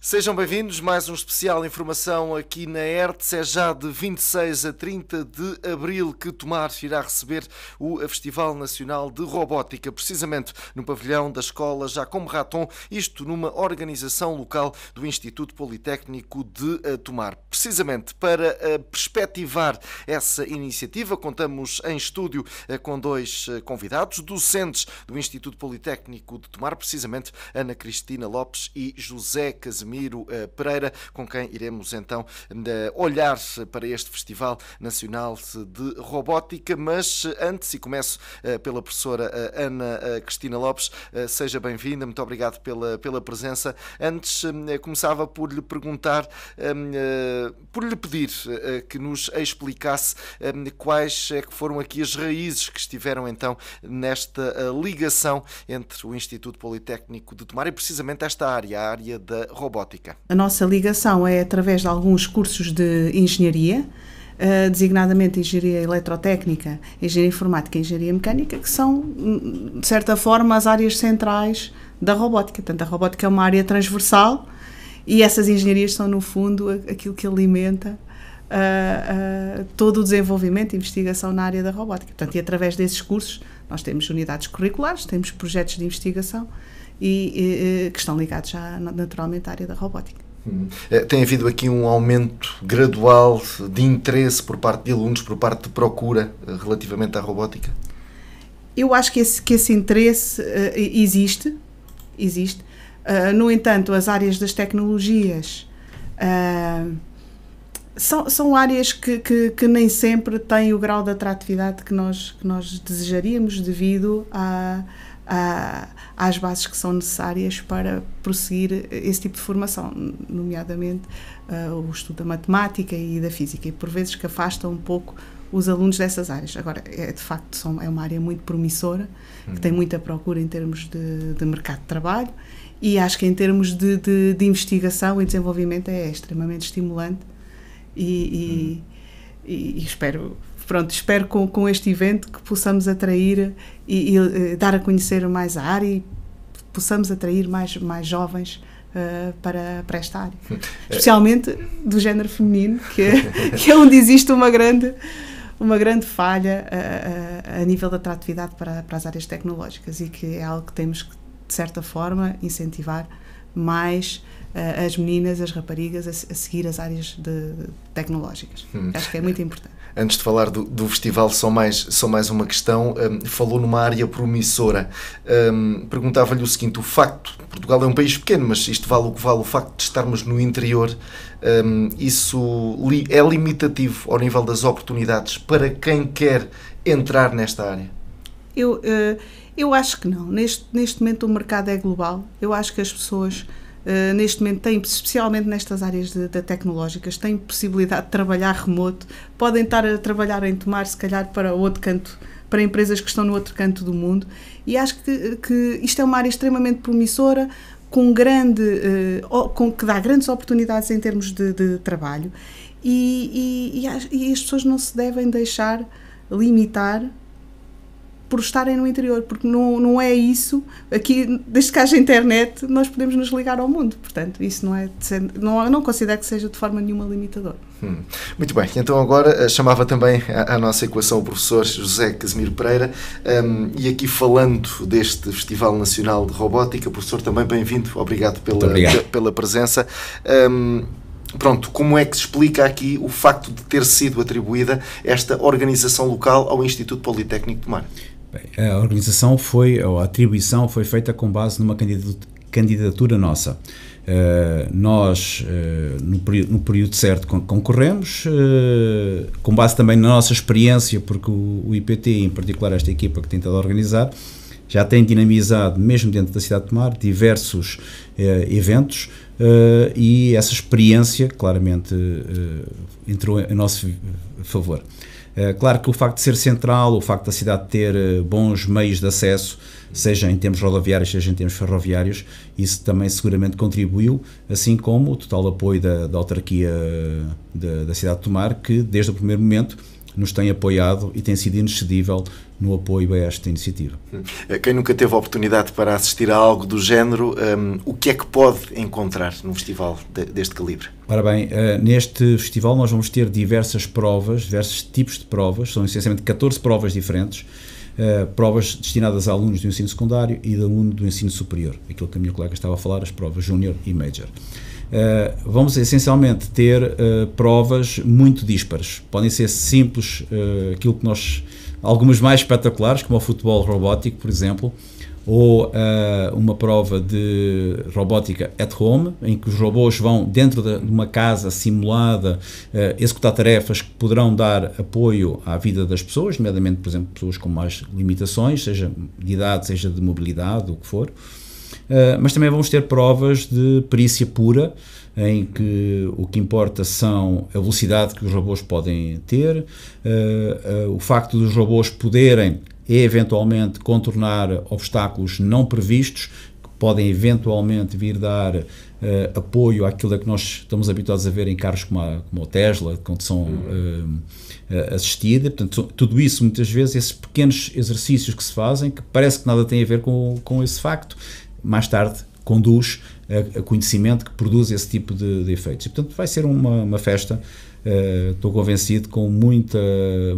Sejam bem-vindos, mais um especial informação aqui na ERTS. É já de 26 a 30 de abril que Tomar irá receber o Festival Nacional de Robótica, precisamente no pavilhão da escola Jacom Raton, isto numa organização local do Instituto Politécnico de eh, Tomar. Precisamente para eh, perspectivar essa iniciativa, contamos em estúdio eh, com dois convidados, docentes do Instituto Politécnico de Tomar, precisamente Ana Cristina Lopes e José Casimiro. Casimiro eh, Pereira, com quem iremos então eh, olhar para este Festival Nacional de Robótica. Mas antes, e começo eh, pela professora Ana Cristina Lopes, seja bem-vinda, muito obrigado pela, pela presença. Antes, começava por lhe perguntar, por lhe pedir que nos explicasse quais é que foram aqui as raízes que estiveram então nesta ligação entre o Instituto Politécnico de Tomar e precisamente esta área, a área da robótica robótica? A nossa ligação é através de alguns cursos de engenharia, eh, designadamente engenharia eletrotécnica, engenharia informática e engenharia mecânica, que são, de certa forma, as áreas centrais da robótica. Portanto, a robótica é uma área transversal e essas engenharias são, no fundo, aquilo que alimenta uh, uh, todo o desenvolvimento e investigação na área da robótica. Portanto, e através desses cursos, nós temos unidades curriculares, temos projetos de investigação e, e que estão ligados já naturalmente à área da robótica. Hum. É, tem havido aqui um aumento gradual de interesse por parte de alunos, por parte de procura eh, relativamente à robótica? Eu acho que esse, que esse interesse eh, existe, existe. Eh, no entanto, as áreas das tecnologias são, são áreas que, que, que, nem sempre têm o grau de atratividade que nós, que nós desejaríamos devido a a, às bases que são necessárias para prosseguir esse tipo de formação, nomeadamente uh, o estudo da matemática e da física, e por vezes que afasta um pouco os alunos dessas áreas. Agora, é de facto são, é uma área muito promissora, que tem uhum. muita procura em termos de, de, mercado de trabalho, e acho que em termos de, de, de investigação e desenvolvimento é extremamente estimulante e, e, uhum. e, e espero pronto, espero com, com este evento que possamos atrair e, e, eh, dar a conhecer mais a área e possamos atrair mais, mais jovens uh, para, para esta área. Hum, eh, Especialmente do género feminino, que é, que é onde existe uma grande uma grande falha a, a, a nível da atratividade para, para as áreas tecnológicas e que é algo que temos que, de certa forma, incentivar mais uh, as meninas, as raparigas a, a seguir as áreas de, de tecnológicas. Hum. Acho que é muito importante antes de falar do, do, festival, só mais, só mais uma questão. Um, falou numa área promissora. Um, Perguntava-lhe o seguinte: o facto, Portugal é um país pequeno, mas isto vale o que vale, o facto de estarmos no interior, um, isso li, é limitativo ao nível das oportunidades para quem quer entrar nesta área? Eu, eh, eu acho que não. Neste, neste momento o mercado é global. Eu acho que as pessoas eh, neste momento têm, especialmente nestas áreas de, de tecnológicas, têm possibilidade de trabalhar remoto, podem estar a trabalhar em tomar, se calhar, para outro canto para empresas que estão no outro canto do mundo. E acho que, que isto é uma área extremamente promissora, com grande, uh, com, que dá grandes oportunidades em termos de, de trabalho. E, e, e, as, e, as pessoas não se devem deixar limitar por estarem no interior, porque não, não é isso. Aqui, desde que haja internet, nós podemos nos ligar ao mundo. Portanto, isso não é. Não, não considero que seja de forma nenhuma limitador. Hum. Muito bem, então agora eh, chamava também à nossa equação o professor José Casimiro Pereira. Um, e aqui falando deste Festival Nacional de Robótica, professor, também bem-vindo. Obrigado pela, obrigado. pela presença. Um, Pronto, como é que se explica aqui o facto de ter sido atribuída esta organização local ao Instituto Politécnico de Mar? a organização foi, ou a atribuição foi feita com base numa candidatura nossa. Uh, nós, uh, no, no, período certo, concorremos, uh, com base também na nossa experiência, porque o, o, IPT, em particular esta equipa que tem estado a organizar, já tem dinamizado, mesmo dentro da cidade de Mar, diversos eventos e essa experiência, claramente, entrou em nosso favor. Eh, claro que o facto de ser central, o facto da cidade ter eh, bons meios de acesso, seja em termos rodoviários, seja em termos ferroviários, isso também seguramente contribuiu, assim como o total apoio da, da autarquia eh, da cidade de Tomar, que desde o primeiro momento nos tem apoiado e tem sido inexcedível no apoio a esta iniciativa. Quem nunca teve a oportunidade para assistir a algo do género, um, o que é que pode encontrar num festival de, deste calibre? Ora bem, uh, neste festival nós vamos ter diversas provas, diversos tipos de provas, são essencialmente 14 provas diferentes eh, provas destinadas a alunos do ensino secundário e de aluno do ensino superior, aquilo que a minha colega estava a falar, as provas júnior e major. Uh, vamos essencialmente ter uh, provas muito díspares. Podem ser simples, aquilo que nós algumas mais espetaculares, como o futebol robótico, por exemplo, ou uh, uma prova de robótica at home, em que os robôs vão dentro de uma casa simulada uh, executar tarefas que poderão dar apoio à vida das pessoas, nomeadamente, por exemplo, pessoas com mais limitações, seja de idade, seja de mobilidade, o que for. Eh, mas também vamos ter provas de perícia pura, em que o que importa são a velocidade que os robôs podem ter, eh, eh, o facto dos robôs poderem eventualmente contornar obstáculos não previstos que podem eventualmente vir dar uh, apoio àquilo a que nós estamos habituados a ver em carros como, a, como o Tesla, de condução uh, assistida. Portanto, tudo isso, muitas vezes, esses pequenos exercícios que se fazem, que parece que nada tem a ver com, com esse facto, mais tarde conduz a, a conhecimento que produz esse tipo de, de, efeitos. E, portanto, vai ser uma, uma festa, uh, estou convencido, com muita,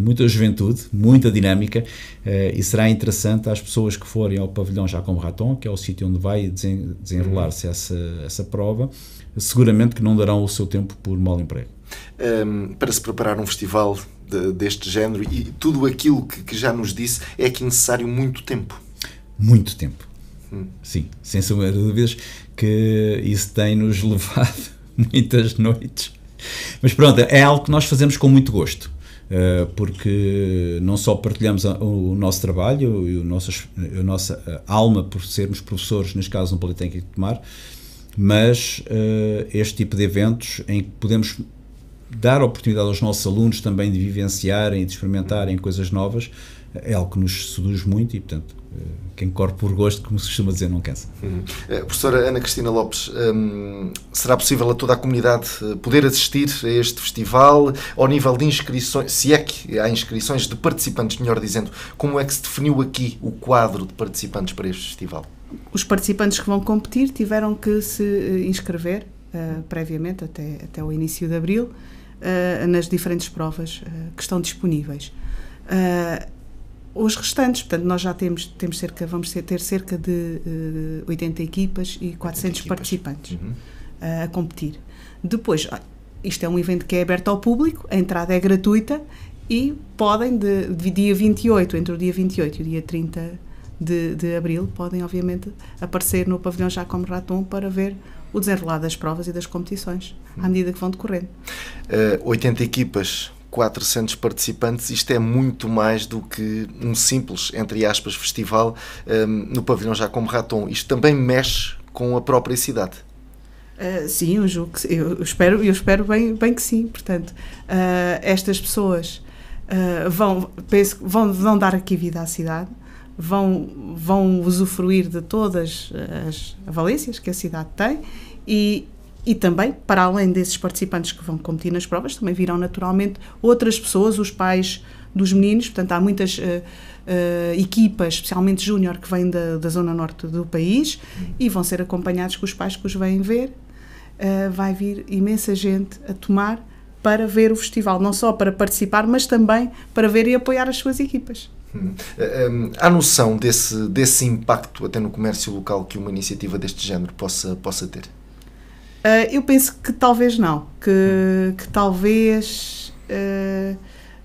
muita juventude, muita dinâmica, uh, e será interessante às pessoas que forem ao pavilhão Jacom Raton, que é o sítio onde vai desen, desenrolar-se uhum. essa, essa prova, seguramente que não darão o seu tempo por mau emprego. Um, ehm, para se preparar um festival de, deste género e tudo aquilo que, que já nos disse, é que é necessário muito tempo. Muito tempo Hum. Sim, sem sombra de dúvidas, que isso tem nos levado muitas noites. Mas pronto, é algo que nós fazemos com muito gosto eh, porque não só partilhamos o nosso trabalho e o nosso, a nossa eh, alma por sermos professores, neste caso no Politécnico de Tomar, mas eh, este tipo de eventos em que podemos dar oportunidade aos nossos alunos também de vivenciarem, de experimentarem coisas novas, é algo que nos seduz muito e, portanto, eh, quem corre por gosto, como se costuma dizer, não cansa. Uhum. Eh, professora Ana Cristina Lopes, um, ehm, será possível a toda a comunidade eh, poder assistir a este festival? Ao nível de inscrições, se é que há inscrições de participantes, melhor dizendo, como é que se definiu aqui o quadro de participantes para este festival? Os participantes que vão competir tiveram que se inscrever uh, previamente, até, até o início de abril, uh, nas diferentes provas que estão disponíveis. Uh, os restantes, portanto, nós já temos, temos cerca, vamos ter cerca de uh, eh, 80 equipas e 400 equipas. participantes uhum. Eh, a competir. Depois, ah, isto é um evento que é aberto ao público, a entrada é gratuita e podem, de, de dia 28, entre o dia 28 e o dia 30 de, de abril, podem, obviamente, aparecer no pavilhão Jacome Raton para ver o desenrolar das provas e das competições, à uhum. medida que vão decorrendo. Uh, eh, 80 equipas 400 participantes, isto é muito mais do que um simples, entre aspas, festival um, no pavilhão Jacome Raton. Isto também mexe com a própria cidade. Uh, sim, eu julgo que, eu espero, eu espero bem, bem que sim. Portanto, uh, estas pessoas uh, vão, penso, vão, vão dar aqui vida à cidade, vão, vão usufruir de todas as valências que a cidade tem e, e também, para além desses participantes que vão competir nas provas, também virão naturalmente outras pessoas, os pais dos meninos, portanto há muitas uh, uh, equipas, especialmente júnior, que vêm da, da, zona norte do país uhum. e vão ser acompanhados com os pais que os vêm ver. Uh, vai vir imensa gente a tomar para ver o festival, não só para participar, mas também para ver e apoiar as suas equipas. Hum. Ehm, há noção desse, desse impacto até no comércio local que uma iniciativa deste género possa, possa ter? Uh, eu penso que talvez não, que, que talvez uh,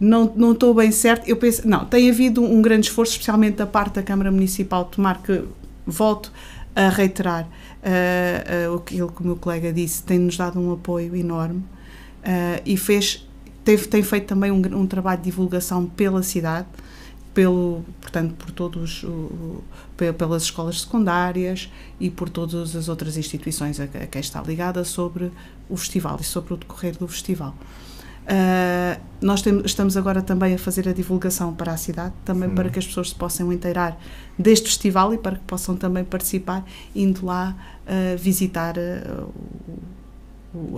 não, não estou bem certo. Eu penso, não, tem havido um grande esforço, especialmente da parte da Câmara Municipal de Tomar, que volto a reiterar uh, aquilo que o meu colega disse, tem-nos dado um apoio enorme e fez, teve, tem feito também um, um trabalho de divulgação pela cidade pelo, portanto, por todos pelas escolas secundárias e por todas as outras instituições a, quem está ligada sobre o festival e sobre o decorrer do festival. Uh, nós estamos agora também a fazer a divulgação para a cidade, também Sim. para que as pessoas se possam inteirar deste festival e para que possam também participar indo lá uh, visitar uh, o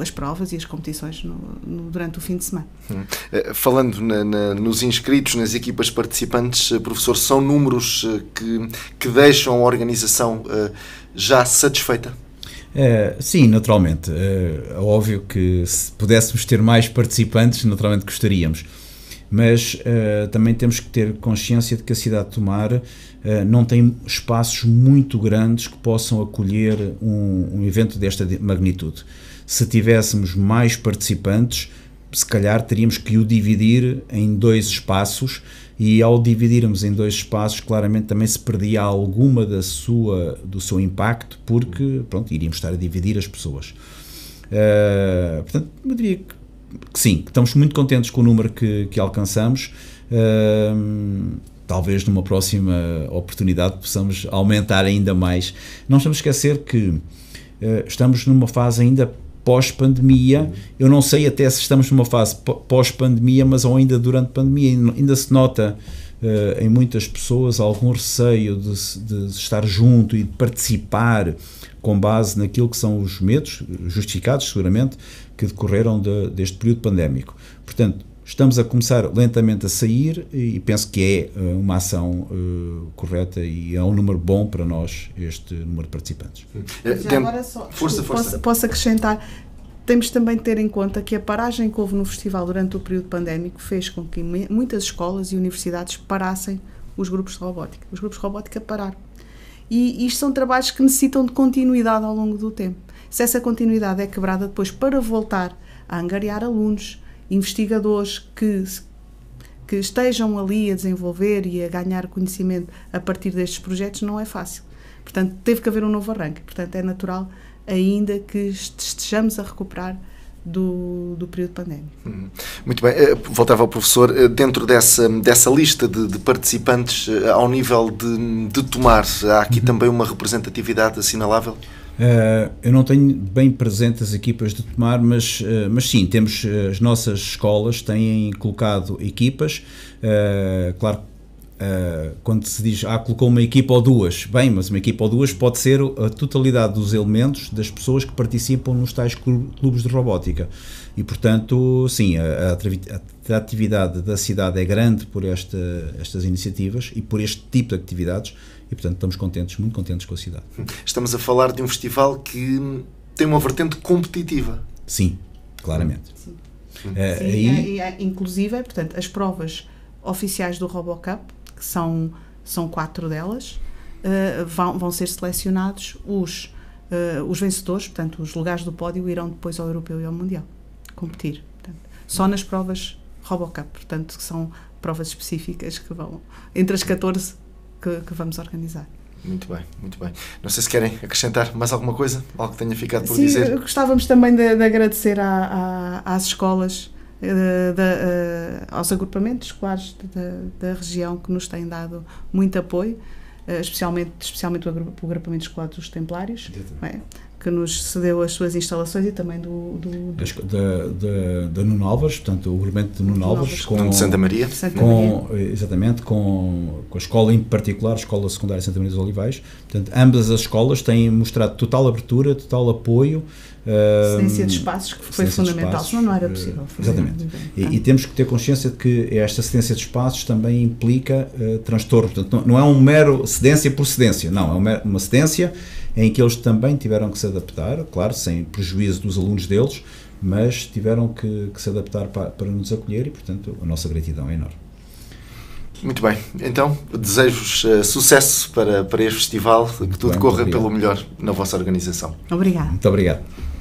as provas e as competições no, no, durante o fim de semana. Hum. Eh, falando na, na, nos inscritos, nas equipas participantes, eh, professor, são números eh, que, que deixam a organização já satisfeita? sim, naturalmente. É óbvio que se pudéssemos ter mais participantes, naturalmente gostaríamos. Mas uh, também temos que ter consciência de que a cidade de Tomar não tem espaços muito grandes que possam acolher um, um evento desta magnitude. Se tivéssemos mais participantes, se calhar teríamos que o dividir em dois espaços e ao dividirmos em dois espaços, claramente também se perdia alguma da sua, do seu impacto, porque, pronto, iríamos estar a dividir as pessoas. Uh, portanto, eu diria que, que, sim, que estamos muito contentes com o número que, que alcançamos. Uh, talvez numa próxima oportunidade possamos aumentar ainda mais. Não estamos a esquecer que uh, estamos numa fase ainda pós-pandemia. Eu não sei até se estamos numa fase pós-pandemia, mas ou ainda durante a pandemia, ainda se nota uh, em muitas pessoas algum receio de, de, estar junto e de participar com base naquilo que são os medos, justificados seguramente, que decorreram de, deste período pandémico. Portanto, Estamos a começar lentamente a sair e penso que é eh, uma ação uh, correta e é um número bom para nós, este número de participantes. Já eh, agora só, força, força. Posso, posso acrescentar, temos também de ter em conta que a paragem que houve no festival durante o período pandémico fez com que muitas escolas e universidades parassem os grupos de robótica. Os grupos de robótica pararam. E isto são trabalhos que necessitam de continuidade ao longo do tempo. Se essa continuidade é quebrada depois para voltar a angariar alunos, investigadores que, que estejam ali a desenvolver e a ganhar conhecimento a partir destes projetos não é fácil. Portanto, teve que haver um novo arranque. Portanto, é natural ainda que estejamos a recuperar do, do, período pandémico. Hum. Muito bem, eh, voltava ao professor, eh, dentro dessa, dessa lista de, de participantes, eh, ao nível de, de tomar, há aqui uhum. também uma representatividade assinalável? Uh, eu não tenho bem presente as equipas de Tomar, mas, uh, mas sim, temos eh, as nossas escolas têm colocado equipas, uh, claro que Uh, quando se diz, ah, colocou uma equipa ou duas, bem, mas uma equipa ou duas pode ser a totalidade dos elementos das pessoas que participam nos tais clubes de robótica. E, portanto, sim, a, a atividade da cidade é grande por esta, estas iniciativas e por este tipo de atividades, e, portanto, estamos contentes, muito contentes com a cidade. Hum. Estamos a falar de um festival que tem uma vertente competitiva. Sim, claramente. Sim. Eh, sim, aí... e, inclusive, portanto, as provas oficiais do RoboCup que são, são quatro delas, uh, vão, vão ser selecionados os, uh, os vencedores, portanto, os lugares do pódio irão depois ao Europeu e ao Mundial competir. Portanto, só nas provas Robocup, portanto, que são provas específicas que vão, entre as 14 que, que vamos organizar. Muito bem, muito bem. Não sei se querem acrescentar mais alguma coisa, algo que tenha ficado por Sim, dizer. Gostávamos também de, de agradecer a, a, às escolas eh, eh, aos agrupamentos escolares da, região que nos têm dado muito apoio, eh, especialmente, especialmente o agrupamento escolar dos Templários. É? que nos cedeu as suas instalações e também do. do da, da, da Nuno Alves, portanto, o agrupamento de Nuno Alves, com. De Santa Maria. com, eh, Exatamente, com, com a escola em particular, a Escola Secundária Santa Maria dos Olivais. Portanto, ambas as escolas têm mostrado total abertura, total apoio. Cedência ehm, de espaços, que foi fundamental, espaços, senão não era possível. Eh, exatamente. E, tá. e, temos que ter consciência de que esta cedência de espaços também implica uh, transtorno. Portanto, não, não, é um mero cedência por cedência, não, é uma, uma cedência em que eles também tiveram que se adaptar, claro, sem prejuízo dos alunos deles, mas tiveram que, que se adaptar para, para nos acolher e, portanto, a nossa gratidão é enorme. Muito bem, então desejo-vos uh, sucesso para, para este festival, que tudo bem, corra pelo melhor na vossa organização. Obrigado. Muito obrigado.